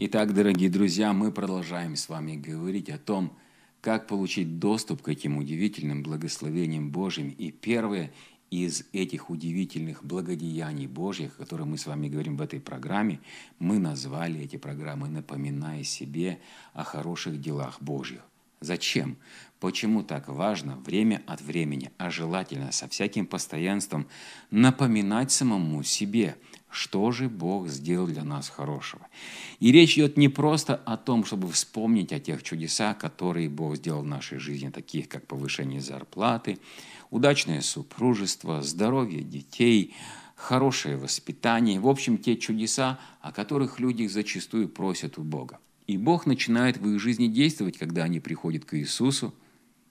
Итак, дорогие друзья, мы продолжаем с вами говорить о том, как получить доступ к этим удивительным благословениям Божьим. И первое из этих удивительных благодеяний Божьих, о которых мы с вами говорим в этой программе, мы назвали эти программы «Напоминая себе о хороших делах Божьих». Зачем? Почему так важно время от времени, а желательно со всяким постоянством, напоминать самому себе, что же Бог сделал для нас хорошего? И речь идет не просто о том, чтобы вспомнить о тех чудесах, которые Бог сделал в нашей жизни, таких как повышение зарплаты, удачное супружество, здоровье детей, хорошее воспитание, в общем, те чудеса, о которых люди зачастую просят у Бога. И Бог начинает в их жизни действовать, когда они приходят к Иисусу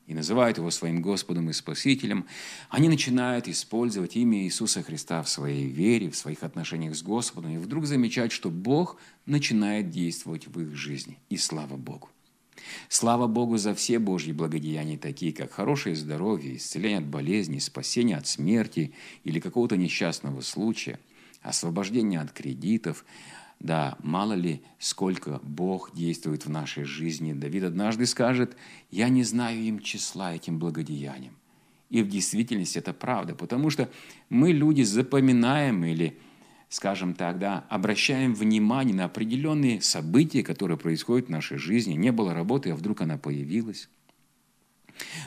и называют Его своим Господом и Спасителем. Они начинают использовать имя Иисуса Христа в своей вере, в своих отношениях с Господом, и вдруг замечают, что Бог начинает действовать в их жизни. И слава Богу! Слава Богу за все Божьи благодеяния, такие как хорошее здоровье, исцеление от болезней, спасение от смерти или какого-то несчастного случая, освобождение от кредитов, да, мало ли, сколько Бог действует в нашей жизни. Давид однажды скажет, я не знаю им числа этим благодеянием. И в действительности это правда, потому что мы, люди, запоминаем или, скажем так, да, обращаем внимание на определенные события, которые происходят в нашей жизни. Не было работы, а вдруг она появилась.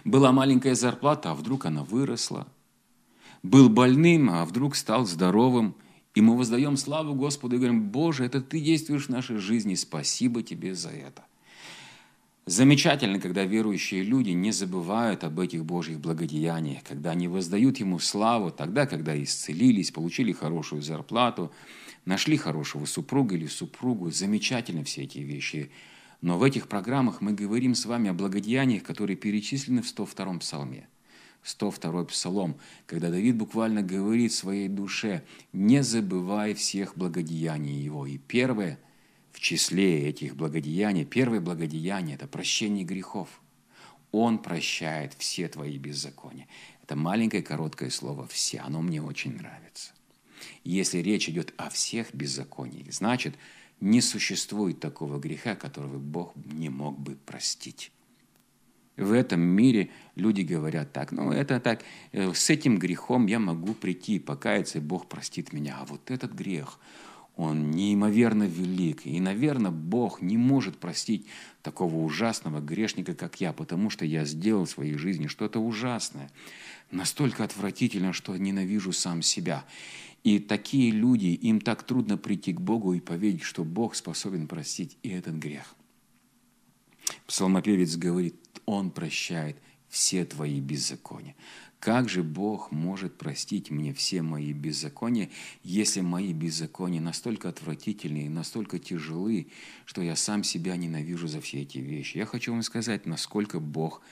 Была маленькая зарплата, а вдруг она выросла. Был больным, а вдруг стал здоровым – и мы воздаем славу Господу и говорим, Боже, это Ты действуешь в нашей жизни, спасибо Тебе за это. Замечательно, когда верующие люди не забывают об этих Божьих благодеяниях, когда они воздают Ему славу тогда, когда исцелились, получили хорошую зарплату, нашли хорошего супруга или супругу. Замечательно все эти вещи. Но в этих программах мы говорим с вами о благодеяниях, которые перечислены в 102-м псалме – 102 псалом, когда Давид буквально говорит своей душе, не забывай всех благодеяний его. И первое в числе этих благодеяний, первое благодеяние – это прощение грехов. Он прощает все твои беззакония. Это маленькое короткое слово «все», оно мне очень нравится. Если речь идет о всех беззакониях, значит, не существует такого греха, которого Бог не мог бы простить. В этом мире люди говорят так, ну это так, э, с этим грехом я могу прийти, покаяться, и Бог простит меня. А вот этот грех, он неимоверно велик. И, наверное, Бог не может простить такого ужасного грешника, как я, потому что я сделал в своей жизни что-то ужасное, настолько отвратительно, что ненавижу сам себя. И такие люди, им так трудно прийти к Богу и поверить, что Бог способен простить и этот грех. Псалмопевец говорит, он прощает все твои беззакония. Как же Бог может простить мне все мои беззакония, если мои беззакония настолько отвратительные, настолько тяжелы, что я сам себя ненавижу за все эти вещи? Я хочу вам сказать, насколько Бог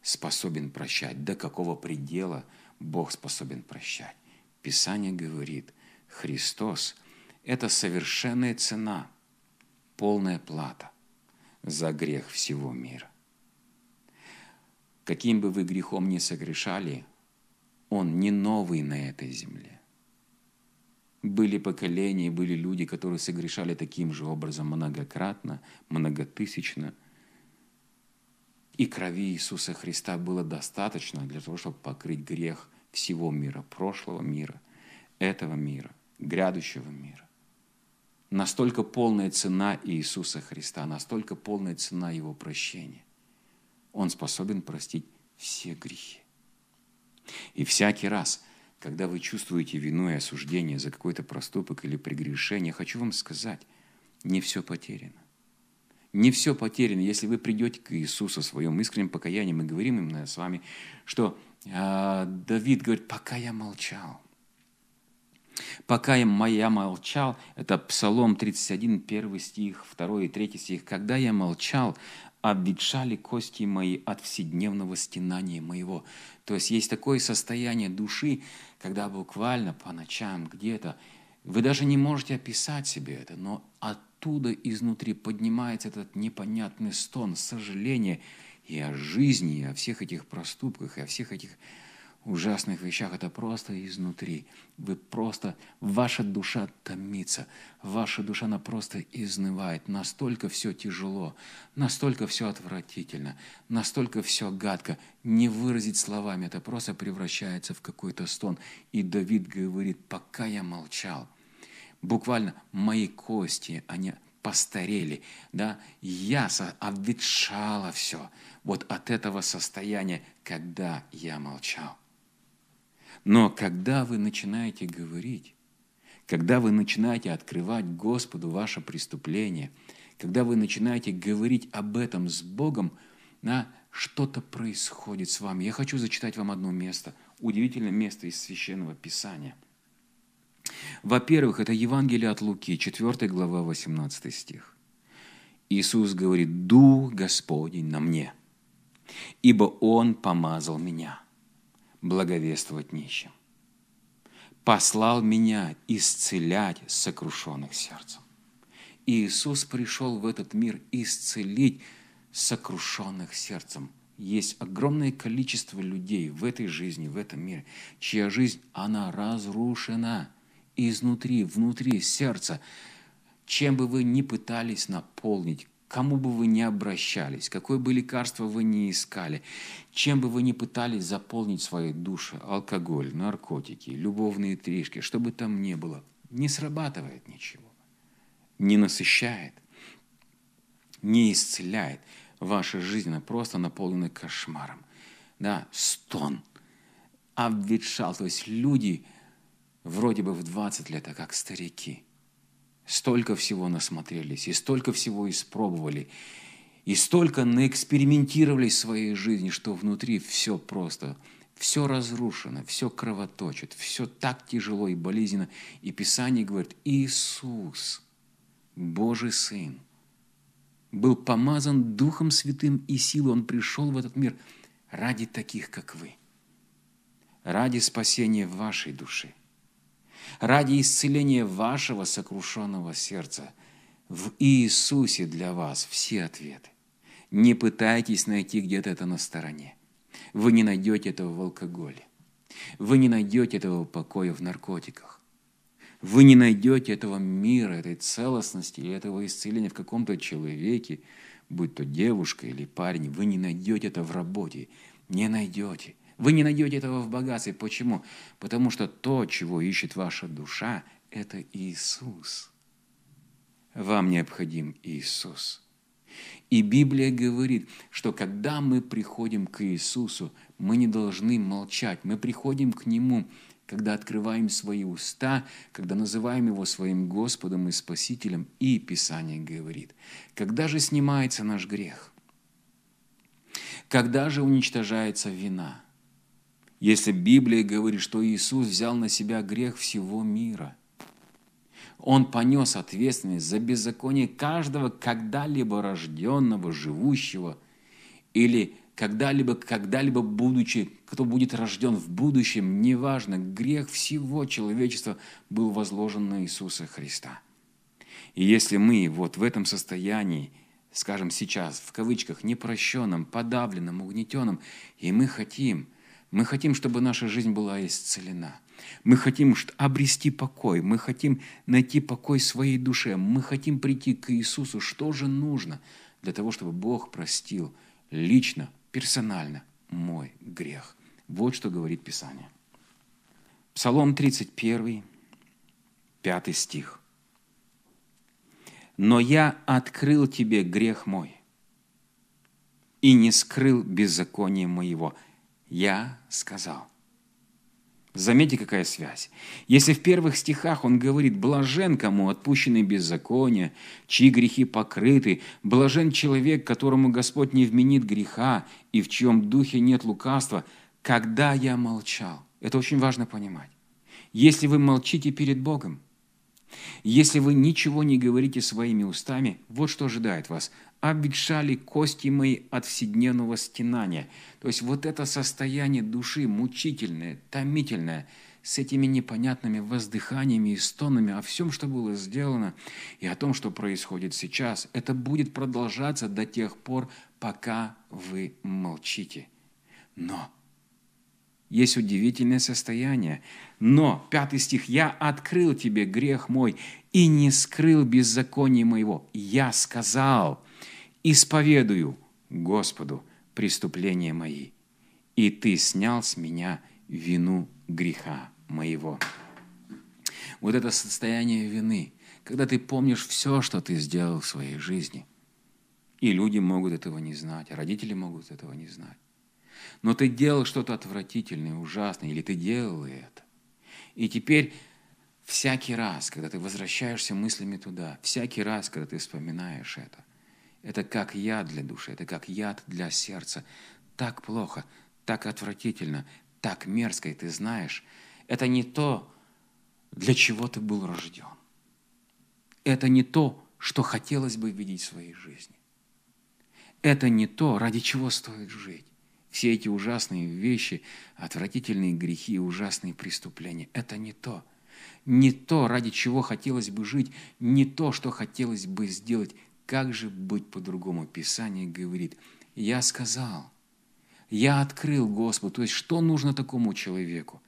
способен прощать, до какого предела Бог способен прощать. Писание говорит, Христос – это совершенная цена, полная плата за грех всего мира. Каким бы вы грехом ни согрешали, он не новый на этой земле. Были поколения, были люди, которые согрешали таким же образом многократно, многотысячно. И крови Иисуса Христа было достаточно для того, чтобы покрыть грех всего мира, прошлого мира, этого мира, грядущего мира. Настолько полная цена Иисуса Христа, настолько полная цена Его прощения. Он способен простить все грехи. И всякий раз, когда вы чувствуете вину и осуждение за какой-то проступок или прегрешение, хочу вам сказать, не все потеряно. Не все потеряно. Если вы придете к Иисусу своем искренним покаянием, мы говорим именно с вами, что э, Давид говорит, пока я молчал. Пока я молчал, это Псалом 31, 1 стих, 2 и 3 стих, когда я молчал, обветшали кости мои от вседневного стенания моего. То есть есть такое состояние души, когда буквально по ночам где-то, вы даже не можете описать себе это, но оттуда изнутри поднимается этот непонятный стон, сожаление и о жизни, и о всех этих проступках, и о всех этих ужасных вещах, это просто изнутри. Вы просто, ваша душа томится, ваша душа, она просто изнывает. Настолько все тяжело, настолько все отвратительно, настолько все гадко. Не выразить словами, это просто превращается в какой-то стон. И Давид говорит, пока я молчал, буквально мои кости, они постарели, да, я обветшала все вот от этого состояния, когда я молчал. Но когда вы начинаете говорить, когда вы начинаете открывать Господу ваше преступление, когда вы начинаете говорить об этом с Богом, на что-то происходит с вами. Я хочу зачитать вам одно место, удивительное место из Священного Писания. Во-первых, это Евангелие от Луки, 4 глава, 18 стих. Иисус говорит, «Дух Господень на мне, ибо Он помазал меня» благовествовать нищим. Послал меня исцелять сокрушенных сердцем. Иисус пришел в этот мир исцелить сокрушенных сердцем. Есть огромное количество людей в этой жизни, в этом мире, чья жизнь, она разрушена изнутри, внутри сердца. Чем бы вы ни пытались наполнить кому бы вы ни обращались, какое бы лекарство вы ни искали, чем бы вы ни пытались заполнить свои души, алкоголь, наркотики, любовные трешки, что бы там ни было, не срабатывает ничего, не насыщает, не исцеляет. Ваша жизнь она просто наполнена кошмаром. Да, стон, обветшал. То есть люди вроде бы в 20 лет, а как старики – столько всего насмотрелись, и столько всего испробовали, и столько наэкспериментировали в своей жизни, что внутри все просто, все разрушено, все кровоточит, все так тяжело и болезненно. И Писание говорит, Иисус, Божий Сын, был помазан Духом Святым и силой. Он пришел в этот мир ради таких, как вы, ради спасения вашей души ради исцеления вашего сокрушенного сердца. В Иисусе для вас все ответы. Не пытайтесь найти где-то это на стороне. Вы не найдете этого в алкоголе. Вы не найдете этого покоя в наркотиках. Вы не найдете этого мира, этой целостности или этого исцеления в каком-то человеке, будь то девушка или парень. Вы не найдете это в работе. Не найдете. Вы не найдете этого в богатстве. Почему? Потому что то, чего ищет ваша душа, это Иисус. Вам необходим Иисус. И Библия говорит, что когда мы приходим к Иисусу, мы не должны молчать. Мы приходим к Нему, когда открываем свои уста, когда называем Его своим Господом и Спасителем. И Писание говорит, когда же снимается наш грех? Когда же уничтожается вина – если Библия говорит, что Иисус взял на себя грех всего мира. Он понес ответственность за беззаконие каждого когда-либо рожденного, живущего или когда-либо, когда-либо будучи, кто будет рожден в будущем, неважно, грех всего человечества был возложен на Иисуса Христа. И если мы вот в этом состоянии, скажем сейчас, в кавычках, непрощенном, подавленном, угнетенном, и мы хотим – мы хотим, чтобы наша жизнь была исцелена. Мы хотим обрести покой. Мы хотим найти покой своей душе. Мы хотим прийти к Иисусу. Что же нужно для того, чтобы Бог простил лично, персонально мой грех? Вот что говорит Писание. Псалом 31, 5 стих. «Но я открыл тебе грех мой и не скрыл беззаконие моего» я сказал. Заметьте, какая связь. Если в первых стихах он говорит «блажен, кому отпущены беззакония, чьи грехи покрыты, блажен человек, которому Господь не вменит греха и в чьем духе нет лукавства, когда я молчал». Это очень важно понимать. Если вы молчите перед Богом, если вы ничего не говорите своими устами, вот что ожидает вас – обветшали кости мои от вседневного стенания». То есть вот это состояние души мучительное, томительное, с этими непонятными воздыханиями и стонами о всем, что было сделано, и о том, что происходит сейчас, это будет продолжаться до тех пор, пока вы молчите. Но есть удивительное состояние. Но, пятый стих, «Я открыл тебе грех мой и не скрыл беззаконие моего. Я сказал, исповедую Господу преступления мои, и Ты снял с меня вину греха моего». Вот это состояние вины, когда ты помнишь все, что ты сделал в своей жизни. И люди могут этого не знать, родители могут этого не знать. Но ты делал что-то отвратительное, ужасное, или ты делал это. И теперь всякий раз, когда ты возвращаешься мыслями туда, всякий раз, когда ты вспоминаешь это, это как яд для души, это как яд для сердца. Так плохо, так отвратительно, так мерзко, и ты знаешь, это не то, для чего ты был рожден. Это не то, что хотелось бы видеть в своей жизни. Это не то, ради чего стоит жить. Все эти ужасные вещи, отвратительные грехи ужасные преступления – это не то. Не то, ради чего хотелось бы жить, не то, что хотелось бы сделать как же быть по-другому? Писание говорит, я сказал, я открыл Господу. То есть, что нужно такому человеку?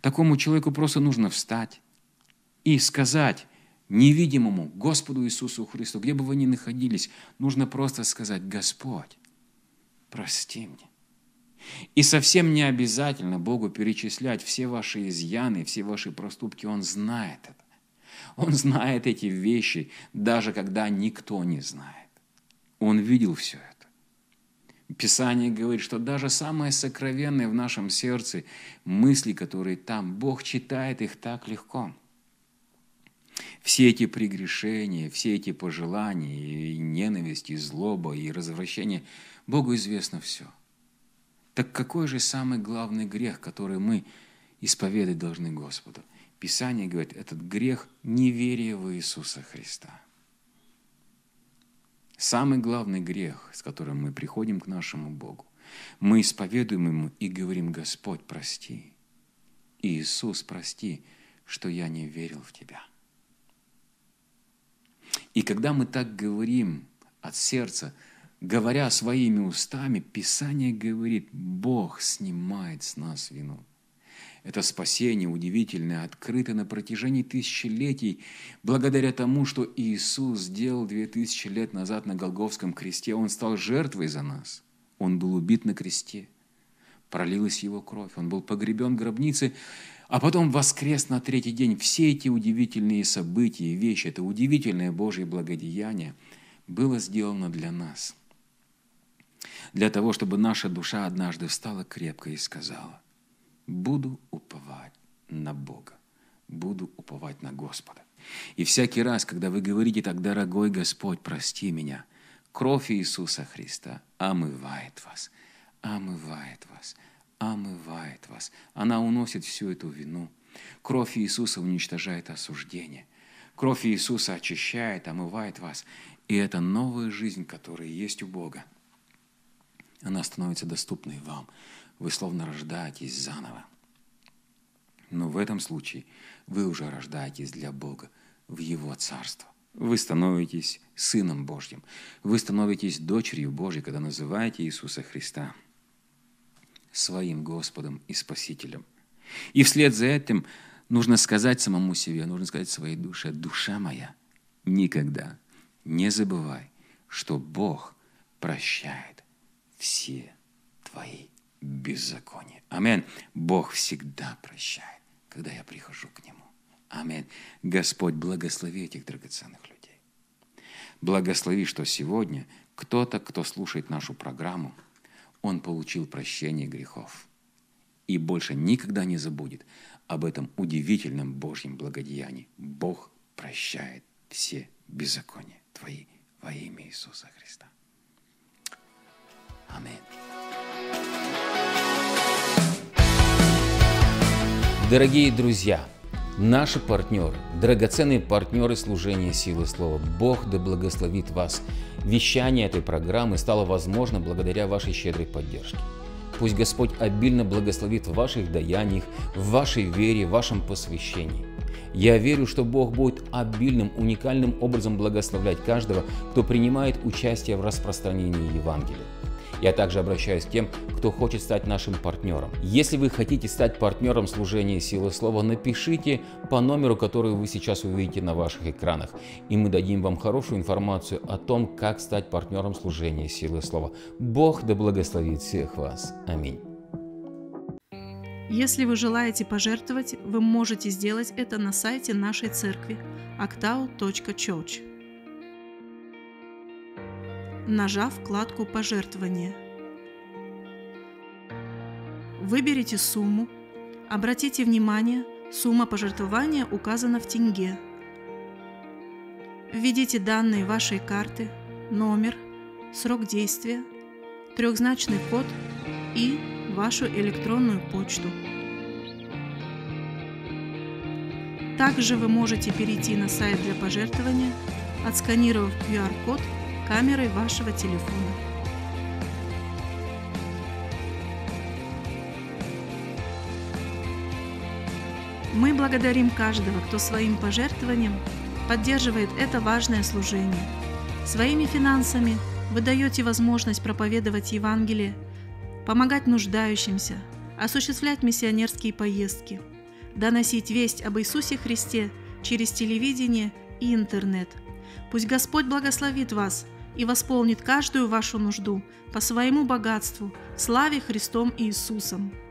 Такому человеку просто нужно встать и сказать невидимому Господу Иисусу Христу, где бы вы ни находились, нужно просто сказать, Господь, прости мне. И совсем не обязательно Богу перечислять все ваши изъяны, все ваши проступки. Он знает это. Он знает эти вещи, даже когда никто не знает. Он видел все это. Писание говорит, что даже самые сокровенные в нашем сердце мысли, которые там, Бог читает их так легко. Все эти прегрешения, все эти пожелания, и ненависть, и злоба, и развращение, Богу известно все. Так какой же самый главный грех, который мы исповедать должны Господу? Писание говорит, этот грех неверие в Иисуса Христа. Самый главный грех, с которым мы приходим к нашему Богу, мы исповедуем Ему и говорим, Господь, прости. Иисус, прости, что я не верил в Тебя. И когда мы так говорим от сердца, говоря своими устами, Писание говорит, Бог снимает с нас вину. Это спасение удивительное, открыто на протяжении тысячелетий, благодаря тому, что Иисус сделал две тысячи лет назад на Голговском кресте. Он стал жертвой за нас. Он был убит на кресте. Пролилась его кровь. Он был погребен в гробнице, а потом воскрес на третий день. Все эти удивительные события и вещи, это удивительное Божье благодеяние было сделано для нас. Для того, чтобы наша душа однажды встала крепко и сказала, Буду уповать на Бога. Буду уповать на Господа. И всякий раз, когда вы говорите так, дорогой Господь, прости меня, кровь Иисуса Христа омывает вас, омывает вас, омывает вас. Она уносит всю эту вину. Кровь Иисуса уничтожает осуждение. Кровь Иисуса очищает, омывает вас. И это новая жизнь, которая есть у Бога – она становится доступной вам. Вы словно рождаетесь заново. Но в этом случае вы уже рождаетесь для Бога в Его Царство. Вы становитесь Сыном Божьим. Вы становитесь дочерью Божьей, когда называете Иисуса Христа своим Господом и Спасителем. И вслед за этим нужно сказать самому себе, нужно сказать своей душе, душа моя, никогда не забывай, что Бог прощает все твои беззакония. Амин. Бог всегда прощает, когда я прихожу к Нему. Амин. Господь, благослови этих драгоценных людей. Благослови, что сегодня кто-то, кто слушает нашу программу, он получил прощение грехов и больше никогда не забудет об этом удивительном Божьем благодеянии. Бог прощает все беззакония твои во имя Иисуса Христа. Аминь. Дорогие друзья, наши партнеры, драгоценные партнеры служения силы слова, Бог да благословит вас. Вещание этой программы стало возможно благодаря вашей щедрой поддержке. Пусть Господь обильно благословит в ваших даяниях, в вашей вере, в вашем посвящении. Я верю, что Бог будет обильным, уникальным образом благословлять каждого, кто принимает участие в распространении Евангелия. Я также обращаюсь к тем, кто хочет стать нашим партнером. Если вы хотите стать партнером служения силы слова, напишите по номеру, который вы сейчас увидите на ваших экранах, и мы дадим вам хорошую информацию о том, как стать партнером служения силы слова. Бог да благословит всех вас. Аминь. Если вы желаете пожертвовать, вы можете сделать это на сайте нашей церкви octau.church нажав вкладку «Пожертвования». Выберите сумму. Обратите внимание, сумма пожертвования указана в тенге. Введите данные вашей карты, номер, срок действия, трехзначный код и вашу электронную почту. Также вы можете перейти на сайт для пожертвования, отсканировав QR-код – камерой вашего телефона. Мы благодарим каждого, кто своим пожертвованием поддерживает это важное служение. Своими финансами вы даете возможность проповедовать Евангелие, помогать нуждающимся, осуществлять миссионерские поездки, доносить весть об Иисусе Христе через телевидение и интернет. Пусть Господь благословит вас и восполнит каждую вашу нужду по своему богатству, славе Христом Иисусом.